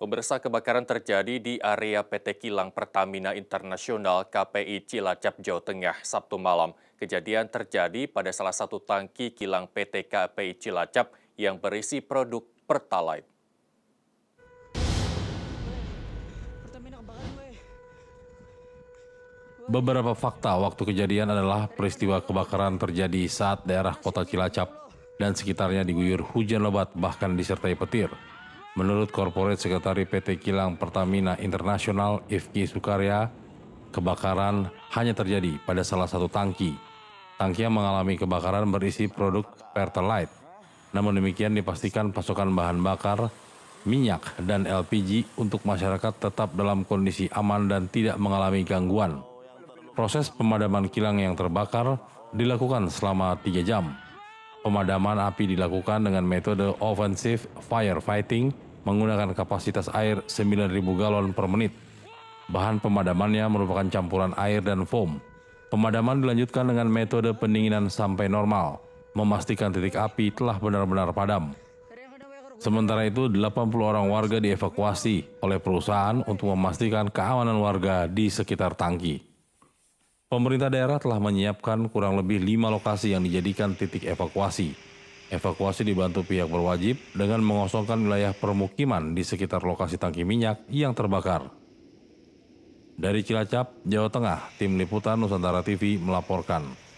Pemirsa kebakaran terjadi di area PT Kilang Pertamina Internasional KPI Cilacap, Jawa Tengah, Sabtu malam. Kejadian terjadi pada salah satu tangki kilang PT KPI Cilacap yang berisi produk Pertalite. Beberapa fakta waktu kejadian adalah peristiwa kebakaran terjadi saat daerah kota Cilacap dan sekitarnya diguyur hujan lebat bahkan disertai petir. Menurut Corporate Sekretari PT Kilang Pertamina Internasional Ifki Sukarya, kebakaran hanya terjadi pada salah satu tangki. Tangki yang mengalami kebakaran berisi produk Pertalite. Namun demikian dipastikan pasokan bahan bakar, minyak, dan LPG untuk masyarakat tetap dalam kondisi aman dan tidak mengalami gangguan. Proses pemadaman kilang yang terbakar dilakukan selama 3 jam. Pemadaman api dilakukan dengan metode offensive firefighting menggunakan kapasitas air 9.000 galon per menit. Bahan pemadamannya merupakan campuran air dan foam. Pemadaman dilanjutkan dengan metode pendinginan sampai normal, memastikan titik api telah benar-benar padam. Sementara itu, 80 orang warga dievakuasi oleh perusahaan untuk memastikan keamanan warga di sekitar tangki. Pemerintah daerah telah menyiapkan kurang lebih lima lokasi yang dijadikan titik evakuasi, Evakuasi dibantu pihak berwajib dengan mengosongkan wilayah permukiman di sekitar lokasi tangki minyak yang terbakar. Dari Cilacap, Jawa Tengah, Tim Liputan Nusantara TV melaporkan.